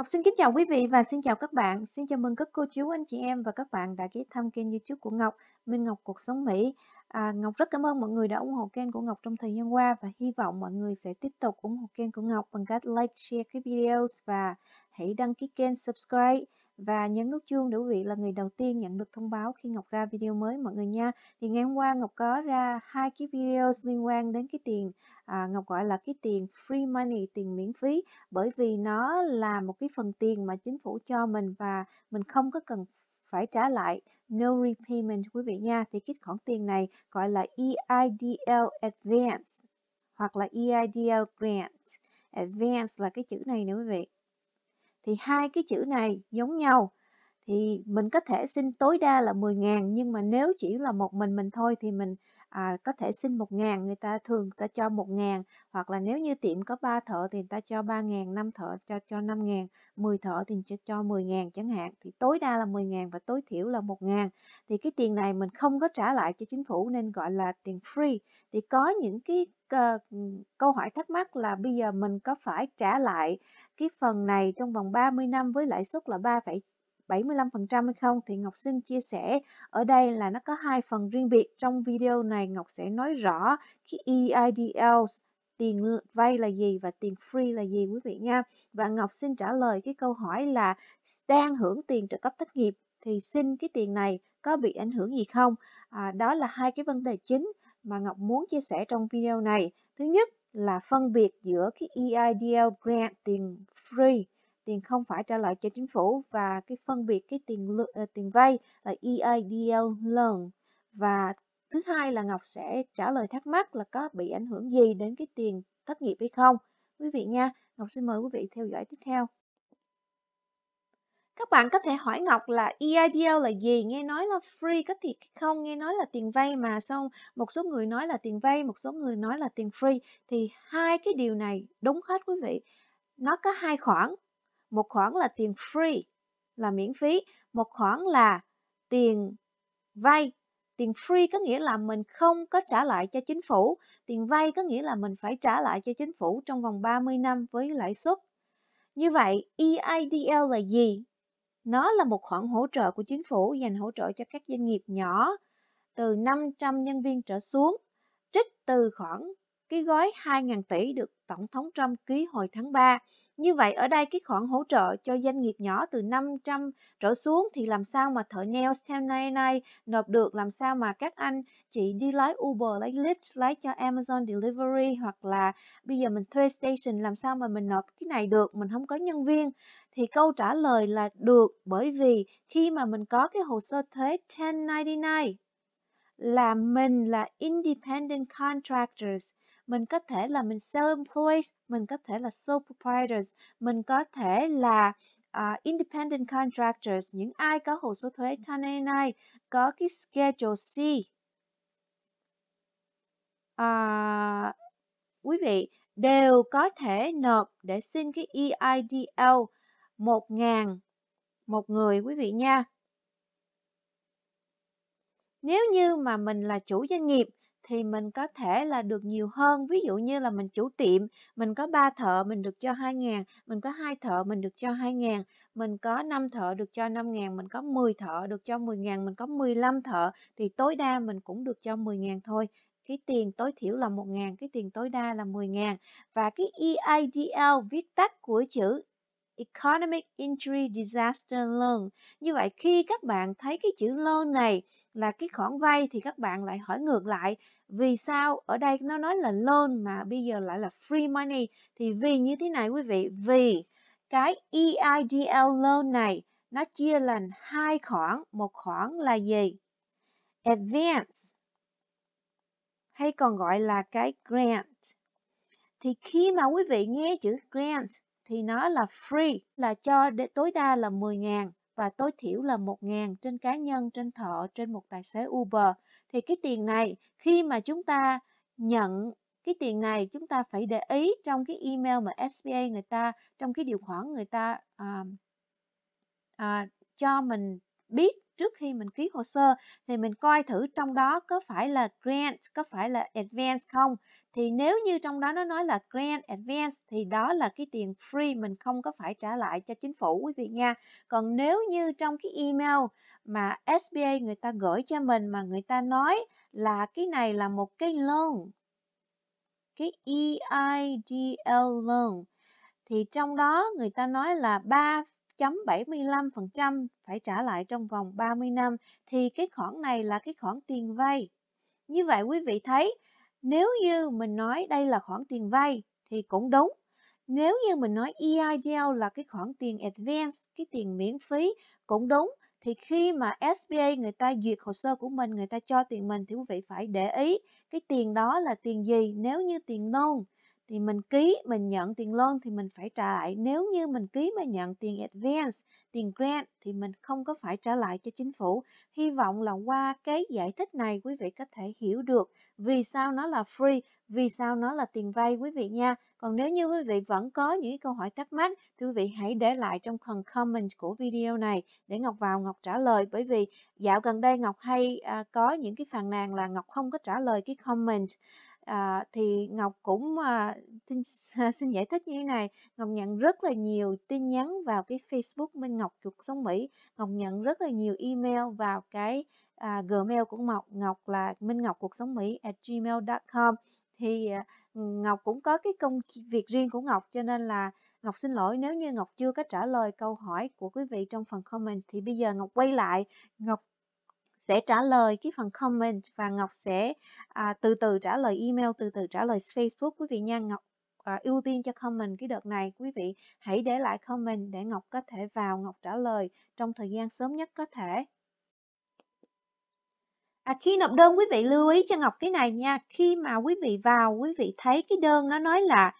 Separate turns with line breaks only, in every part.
Ngọc xin kính chào quý vị và xin chào các bạn. Xin chào mừng các cô chú, anh chị em và các bạn đã ghé thăm kênh youtube của Ngọc, Minh Ngọc Cuộc Sống Mỹ. À, Ngọc rất cảm ơn mọi người đã ủng hộ kênh của Ngọc trong thời gian qua và hy vọng mọi người sẽ tiếp tục ủng hộ kênh của Ngọc bằng cách like, share cái videos và hãy đăng ký kênh, subscribe và nhấn nút chuông để quý vị là người đầu tiên nhận được thông báo khi Ngọc ra video mới mọi người nha. Thì ngày hôm qua Ngọc có ra hai cái video liên quan đến cái tiền à, Ngọc gọi là cái tiền free money, tiền miễn phí bởi vì nó là một cái phần tiền mà chính phủ cho mình và mình không có cần phải trả lại no repayment quý vị nha. Thì cái khoản tiền này gọi là EIDL advance hoặc là EIDL grant. Advance là cái chữ này nè quý vị thì hai cái chữ này giống nhau thì mình có thể xin tối đa là 10.000 nhưng mà nếu chỉ là một mình mình thôi thì mình à, có thể xin 1 ngàn người ta thường người ta cho 1 ngàn hoặc là nếu như tiệm có 3 thợ thì người ta cho 3 ngàn 5 thợ cho cho 5 ngàn 10 thợ thì cho, cho 10 ngàn chẳng hạn thì tối đa là 10 ngàn và tối thiểu là 1 ngàn thì cái tiền này mình không có trả lại cho chính phủ nên gọi là tiền free thì có những cái ờ, câu hỏi thắc mắc là bây giờ mình có phải trả lại cái phần này trong vòng 30 năm với lãi suất là 3, 75% hay không thì Ngọc xin chia sẻ ở đây là nó có hai phần riêng biệt trong video này Ngọc sẽ nói rõ cái EIDLs tiền vay là gì và tiền free là gì quý vị nha và Ngọc xin trả lời cái câu hỏi là đang hưởng tiền trợ cấp thất nghiệp thì xin cái tiền này có bị ảnh hưởng gì không à, đó là hai cái vấn đề chính mà Ngọc muốn chia sẻ trong video này thứ nhất là phân biệt giữa cái EIDL grant tiền free tiền không phải trả lại cho chính phủ và cái phân biệt cái tiền uh, tiền vay là EIDL loan và thứ hai là Ngọc sẽ trả lời thắc mắc là có bị ảnh hưởng gì đến cái tiền thất nghiệp hay không quý vị nha Ngọc xin mời quý vị theo dõi tiếp theo các bạn có thể hỏi Ngọc là EIDL là gì, nghe nói là free có thiệt không, nghe nói là tiền vay mà xong một số người nói là tiền vay, một số người nói là tiền free thì hai cái điều này đúng hết quý vị. Nó có hai khoản, một khoản là tiền free là miễn phí, một khoản là tiền vay. Tiền free có nghĩa là mình không có trả lại cho chính phủ, tiền vay có nghĩa là mình phải trả lại cho chính phủ trong vòng 30 năm với lãi suất. Như vậy, EIDL là gì? Nó là một khoản hỗ trợ của chính phủ dành hỗ trợ cho các doanh nghiệp nhỏ từ 500 nhân viên trở xuống, trích từ khoản cái gói 2.000 tỷ được Tổng thống Trump ký hồi tháng 3 như vậy ở đây cái khoản hỗ trợ cho doanh nghiệp nhỏ từ 500 trở xuống thì làm sao mà thợ nail theo nay này nộp được, làm sao mà các anh chị đi lái Uber, lái Lyft, lái cho Amazon Delivery hoặc là bây giờ mình thuê station làm sao mà mình nộp cái này được, mình không có nhân viên. Thì câu trả lời là được bởi vì khi mà mình có cái hồ sơ thuế 1099 là mình là independent contractors mình có thể là mình self employed mình có thể là sole proprietors mình có thể là uh, independent contractors những ai có hồ sơ thuế 1099 có cái schedule C uh, quý vị đều có thể nộp để xin cái EIDL 1.000 một người quý vị nha. Nếu như mà mình là chủ doanh nghiệp thì mình có thể là được nhiều hơn ví dụ như là mình chủ tiệm mình có ba thợ mình được cho 2 ngàn mình có hai thợ mình được cho 2 ngàn mình có 5 thợ được cho 5 ngàn mình có 10 thợ được cho 10 ngàn mình có 15 thợ thì tối đa mình cũng được cho 10 ngàn thôi cái tiền tối thiểu là 1 ngàn cái tiền tối đa là 10 ngàn và cái EIDL viết tắt của chữ Economic Injury Disaster Loan như vậy khi các bạn thấy cái chữ loan này là cái khoản vay thì các bạn lại hỏi ngược lại vì sao ở đây nó nói là loan mà bây giờ lại là free money thì vì như thế này quý vị vì cái EIDL loan này nó chia làm hai khoản một khoản là gì advance hay còn gọi là cái grant thì khi mà quý vị nghe chữ grant thì nó là free là cho để tối đa là 10 ngàn và tối thiểu là 1.000 trên cá nhân, trên thợ, trên một tài xế Uber. Thì cái tiền này khi mà chúng ta nhận cái tiền này chúng ta phải để ý trong cái email mà SBA người ta, trong cái điều khoản người ta à, à, cho mình biết trước khi mình ký hồ sơ thì mình coi thử trong đó có phải là grant, có phải là advance không. Thì nếu như trong đó nó nói là grant advance thì đó là cái tiền free mình không có phải trả lại cho chính phủ quý vị nha. Còn nếu như trong cái email mà SBA người ta gửi cho mình mà người ta nói là cái này là một cái loan, cái EIDL loan thì trong đó người ta nói là 3 75% phải trả lại trong vòng 30 năm thì cái khoản này là cái khoản tiền vay. Như vậy quý vị thấy, nếu như mình nói đây là khoản tiền vay thì cũng đúng. Nếu như mình nói EIDL là cái khoản tiền advance, cái tiền miễn phí cũng đúng. Thì khi mà SBA người ta duyệt hồ sơ của mình, người ta cho tiền mình thì quý vị phải để ý cái tiền đó là tiền gì nếu như tiền nôn thì mình ký mình nhận tiền loan thì mình phải trả lại nếu như mình ký mà nhận tiền advance tiền grant thì mình không có phải trả lại cho chính phủ hy vọng là qua cái giải thích này quý vị có thể hiểu được vì sao nó là free vì sao nó là tiền vay quý vị nha còn nếu như quý vị vẫn có những câu hỏi thắc mắc thì quý vị hãy để lại trong phần comment của video này để Ngọc vào Ngọc trả lời bởi vì dạo gần đây Ngọc hay à, có những cái phàn nàn là Ngọc không có trả lời cái comment à, thì Ngọc cũng à, ờ, xin, xin giải thích như thế này Ngọc nhận rất là nhiều tin nhắn vào cái Facebook Minh Ngọc cuộc sống Mỹ Ngọc nhận rất là nhiều email vào cái à, Gmail của Ngọc Ngọc là Minh Ngọc cuộc sống Mỹ at gmail.com thì à, Ngọc cũng có cái công việc riêng của Ngọc cho nên là Ngọc xin lỗi nếu như Ngọc chưa có trả lời câu hỏi của quý vị trong phần comment thì bây giờ Ngọc quay lại Ngọc sẽ trả lời cái phần comment và Ngọc sẽ à, từ từ trả lời email, từ từ trả lời Facebook quý vị nha. Ngọc à, ưu tiên cho comment cái đợt này quý vị hãy để lại comment để Ngọc có thể vào Ngọc trả lời trong thời gian sớm nhất có thể. À, khi nộp đơn quý vị lưu ý cho Ngọc cái này nha, khi mà quý vị vào quý vị thấy cái đơn nó nói là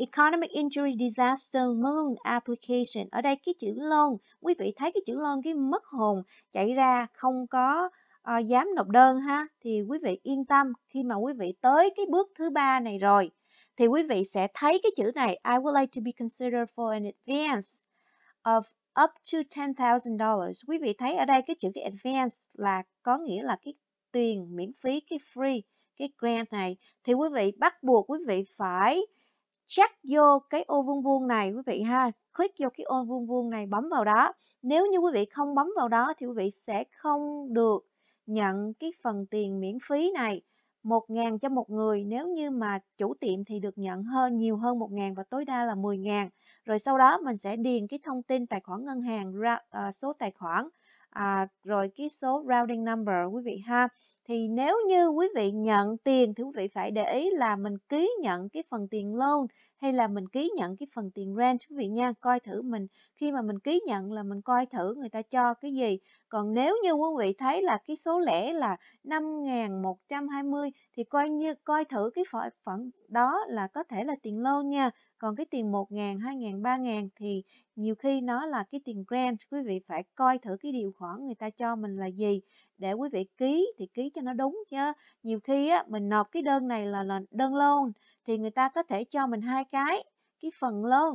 Economic Injury Disaster Loan Application. Ở đây cái chữ loan, quý vị thấy cái chữ loan cái mất hồn chạy ra không có uh, dám nộp đơn ha. Thì quý vị yên tâm khi mà quý vị tới cái bước thứ ba này rồi thì quý vị sẽ thấy cái chữ này I would like to be considered for an advance of up to $10,000. Quý vị thấy ở đây cái chữ cái advance là có nghĩa là cái tiền miễn phí, cái free, cái grant này thì quý vị bắt buộc quý vị phải check vô cái ô vuông vuông này quý vị ha click vô cái ô vuông vuông này bấm vào đó nếu như quý vị không bấm vào đó thì quý vị sẽ không được nhận cái phần tiền miễn phí này 1.000 cho một người nếu như mà chủ tiệm thì được nhận hơn nhiều hơn 1.000 và tối đa là 10.000 rồi sau đó mình sẽ điền cái thông tin tài khoản ngân hàng ra uh, số tài khoản à, rồi cái số routing number quý vị ha thì nếu như quý vị nhận tiền thì quý vị phải để ý là mình ký nhận cái phần tiền loan hay là mình ký nhận cái phần tiền rent quý vị nha coi thử mình khi mà mình ký nhận là mình coi thử người ta cho cái gì còn nếu như quý vị thấy là cái số lẻ là 5.120 thì coi như coi thử cái phần đó là có thể là tiền loan nha còn cái tiền 1 ngàn, 2 ngàn, 3 ngàn thì nhiều khi nó là cái tiền grant quý vị phải coi thử cái điều khoản người ta cho mình là gì để quý vị ký thì ký cho nó đúng chứ nhiều khi á, mình nộp cái đơn này là, là đơn loan thì người ta có thể cho mình hai cái cái phần loan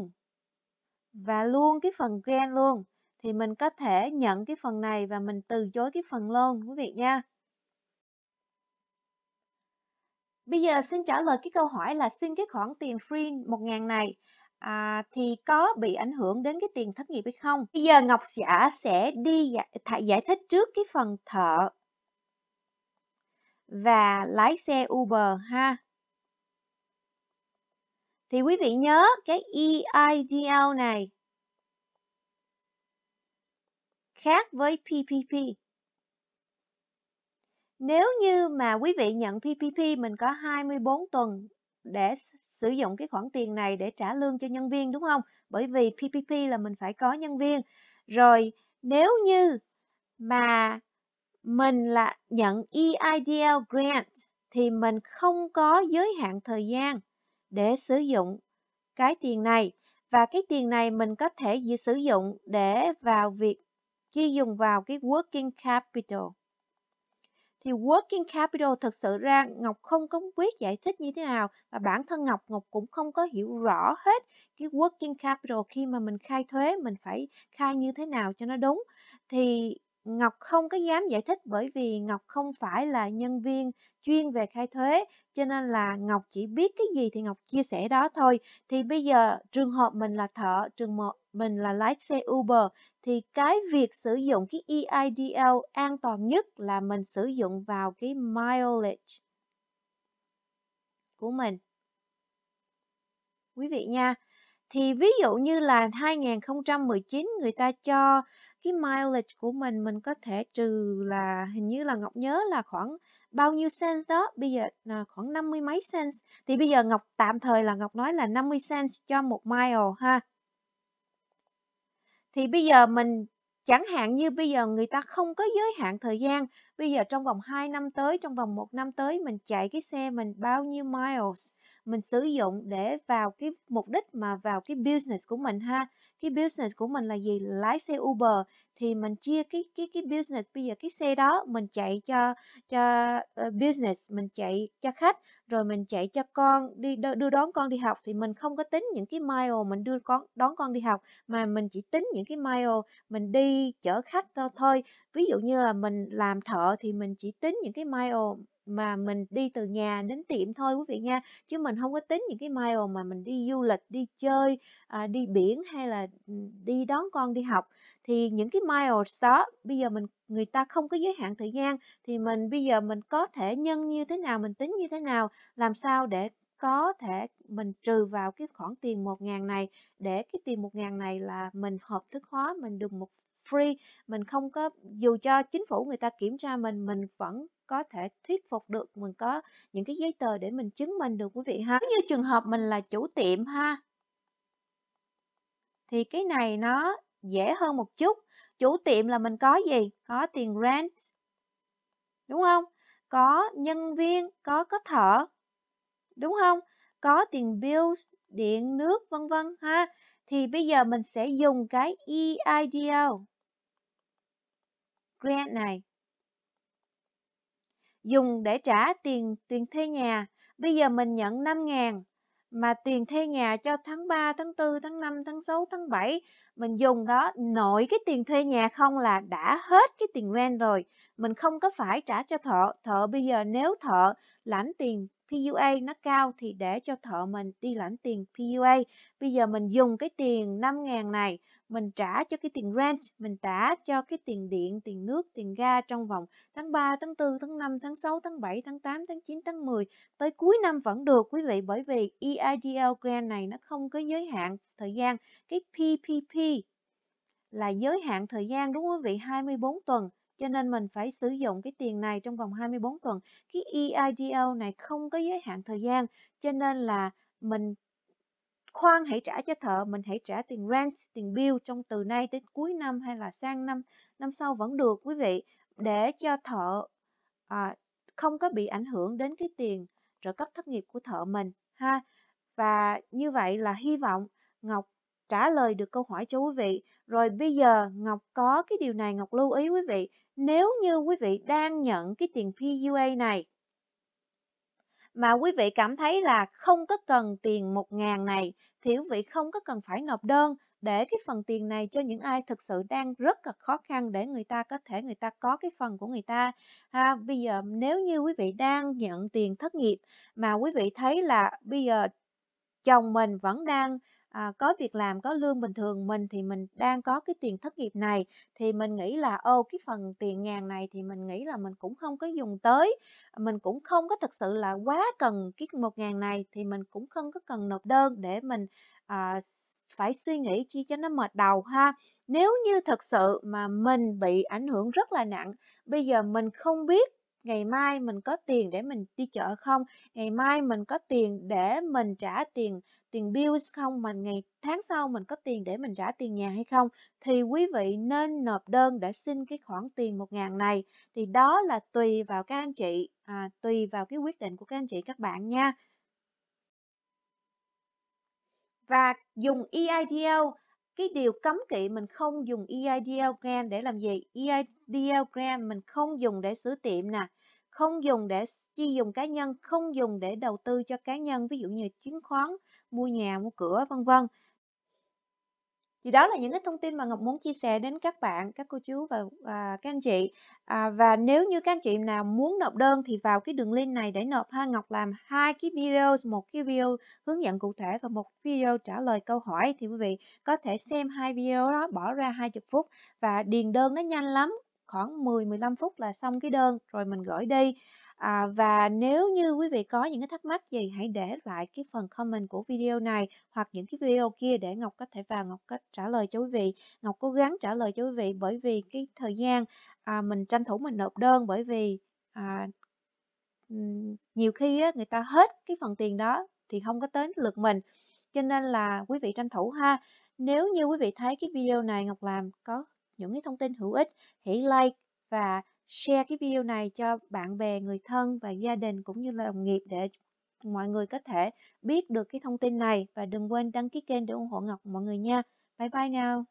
và luôn cái phần grant luôn thì mình có thể nhận cái phần này và mình từ chối cái phần loan quý vị nha Bây giờ xin trả lời cái câu hỏi là xin cái khoản tiền free 1.000 này à, thì có bị ảnh hưởng đến cái tiền thất nghiệp hay không? Bây giờ Ngọc xã sẽ đi giải, giải thích trước cái phần thợ và lái xe Uber ha. Thì quý vị nhớ cái EIDL này khác với PPP. Nếu như mà quý vị nhận PPP mình có 24 tuần để sử dụng cái khoản tiền này để trả lương cho nhân viên đúng không? Bởi vì PPP là mình phải có nhân viên. Rồi nếu như mà mình là nhận EIDL grant thì mình không có giới hạn thời gian để sử dụng cái tiền này và cái tiền này mình có thể sử dụng để vào việc chi dùng vào cái working capital thì working capital thực sự ra Ngọc không có biết giải thích như thế nào và bản thân Ngọc Ngọc cũng không có hiểu rõ hết cái working capital khi mà mình khai thuế mình phải khai như thế nào cho nó đúng thì Ngọc không có dám giải thích bởi vì Ngọc không phải là nhân viên chuyên về khai thuế cho nên là Ngọc chỉ biết cái gì thì Ngọc chia sẻ đó thôi. Thì bây giờ trường hợp mình là thợ, trường hợp mình là lái xe Uber thì cái việc sử dụng cái EIDL an toàn nhất là mình sử dụng vào cái mileage của mình. Quý vị nha thì ví dụ như là 2019 người ta cho cái mileage của mình mình có thể trừ là hình như là Ngọc nhớ là khoảng bao nhiêu cents đó bây giờ là khoảng 50 mấy cents thì bây giờ Ngọc tạm thời là Ngọc nói là 50 cents cho một mile ha thì bây giờ mình chẳng hạn như bây giờ người ta không có giới hạn thời gian bây giờ trong vòng 2 năm tới trong vòng 1 năm tới mình chạy cái xe mình bao nhiêu miles mình sử dụng để vào cái mục đích mà vào cái business của mình ha cái business của mình là gì lái xe Uber thì mình chia cái cái cái business bây giờ cái xe đó mình chạy cho cho ờ, business mình chạy cho khách rồi mình chạy cho con đi đưa đón con đi học thì mình không có tính những cái mile mình đưa con đón con đi học mà mình chỉ tính những cái mile mình đi chở khách thôi ví dụ như là mình làm thợ thì mình chỉ tính những cái mile mà mình đi từ nhà đến tiệm thôi quý vị nha chứ mình không có tính những cái mile mà mình đi du lịch đi chơi à, đi biển hay là ừ, đi đón con đi học thì những cái miles đó bây giờ mình người ta không có giới hạn thời gian thì mình bây giờ mình có thể nhân như thế nào mình tính như thế nào làm sao để có thể mình trừ vào cái khoản tiền 1.000 này để cái tiền 1.000 này là mình hợp thức hóa mình được một free mình không có dù cho chính phủ người ta kiểm tra mình mình vẫn có thể thuyết phục được mình có những cái giấy tờ để mình chứng minh được quý vị ha nếu như trường hợp mình là chủ tiệm ha thì cái này nó dễ hơn một chút chủ tiệm là mình có gì có tiền rent đúng không có nhân viên có có thợ đúng không có tiền bills điện nước vân vân ha thì bây giờ mình sẽ dùng cái EIDL grant này dùng để trả tiền tiền thuê nhà. Bây giờ mình nhận 5 ngàn mà tiền thuê nhà cho tháng 3, tháng 4, tháng 5, tháng 6, tháng 7 mình dùng đó nội cái tiền thuê nhà không là đã hết cái tiền rent rồi mình không có phải trả cho thợ thợ bây giờ nếu thợ lãnh tiền PUA nó cao thì để cho thợ mình đi lãnh tiền PUA bây giờ mình dùng cái tiền 5 ngàn này mình trả cho cái tiền rent, mình trả cho cái tiền điện, tiền nước, tiền ga trong vòng tháng 3, tháng 4, tháng 5, tháng 6, tháng 7, tháng 8, tháng 9, tháng 10 tới cuối năm vẫn được quý vị bởi vì EIDL grant này nó không có giới hạn thời gian. Cái PPP là giới hạn thời gian đúng không quý vị 24 tuần cho nên mình phải sử dụng cái tiền này trong vòng 24 tuần. Cái EIDL này không có giới hạn thời gian cho nên là mình khoan hãy trả cho thợ mình hãy trả tiền rent tiền bill trong từ nay tới cuối năm hay là sang năm năm sau vẫn được quý vị để cho thợ à, không có bị ảnh hưởng đến cái tiền trợ cấp thất nghiệp của thợ mình ha và như vậy là hy vọng Ngọc trả lời được câu hỏi cho quý vị rồi bây giờ Ngọc có cái điều này Ngọc lưu ý quý vị nếu như quý vị đang nhận cái tiền PUA này mà quý vị cảm thấy là không có cần tiền 1.000 này thì quý vị không có cần phải nộp đơn để cái phần tiền này cho những ai thực sự đang rất là khó khăn để người ta có thể người ta có cái phần của người ta. À, bây giờ nếu như quý vị đang nhận tiền thất nghiệp mà quý vị thấy là bây giờ chồng mình vẫn đang à, có việc làm có lương bình thường mình thì mình đang có cái tiền thất nghiệp này thì mình nghĩ là ô cái phần tiền ngàn này thì mình nghĩ là mình cũng không có dùng tới mình cũng không có thực sự là quá cần cái một ngàn này thì mình cũng không có cần nộp đơn để mình à, phải suy nghĩ chi cho nó mệt đầu ha nếu như thật sự mà mình bị ảnh hưởng rất là nặng bây giờ mình không biết ngày mai mình có tiền để mình đi chợ không ngày mai mình có tiền để mình trả tiền tiền bills không mà ngày tháng sau mình có tiền để mình trả tiền nhà hay không thì quý vị nên nộp đơn để xin cái khoản tiền 1.000 này thì đó là tùy vào các anh chị à, tùy vào cái quyết định của các anh chị các bạn nha và dùng EIDL cái điều cấm kỵ mình không dùng EIDL grant để làm gì EIDL grant mình không dùng để sửa tiệm nè không dùng để chi dùng cá nhân không dùng để đầu tư cho cá nhân ví dụ như chứng khoán mua nhà, mua cửa, vân vân. Thì đó là những cái thông tin mà Ngọc muốn chia sẻ đến các bạn, các cô chú và à, các anh chị. À, và nếu như các anh chị nào muốn nộp đơn thì vào cái đường link này để nộp ha. Ngọc làm hai cái video, một cái video hướng dẫn cụ thể và một video trả lời câu hỏi. Thì quý vị có thể xem hai video đó, bỏ ra 20 phút và điền đơn nó nhanh lắm khoảng 10-15 phút là xong cái đơn rồi mình gửi đi À, và nếu như quý vị có những cái thắc mắc gì hãy để lại cái phần comment của video này hoặc những cái video kia để Ngọc có thể vào Ngọc có trả lời cho quý vị. Ngọc cố gắng trả lời cho quý vị bởi vì cái thời gian à, mình tranh thủ mình nộp đơn bởi vì à, nhiều khi á, người ta hết cái phần tiền đó thì không có đến lượt mình. Cho nên là quý vị tranh thủ ha. Nếu như quý vị thấy cái video này Ngọc làm có những cái thông tin hữu ích, hãy like và share cái video này cho bạn bè, người thân và gia đình cũng như là đồng nghiệp để mọi người có thể biết được cái thông tin này và đừng quên đăng ký kênh để ủng hộ Ngọc mọi người nha. Bye bye nào!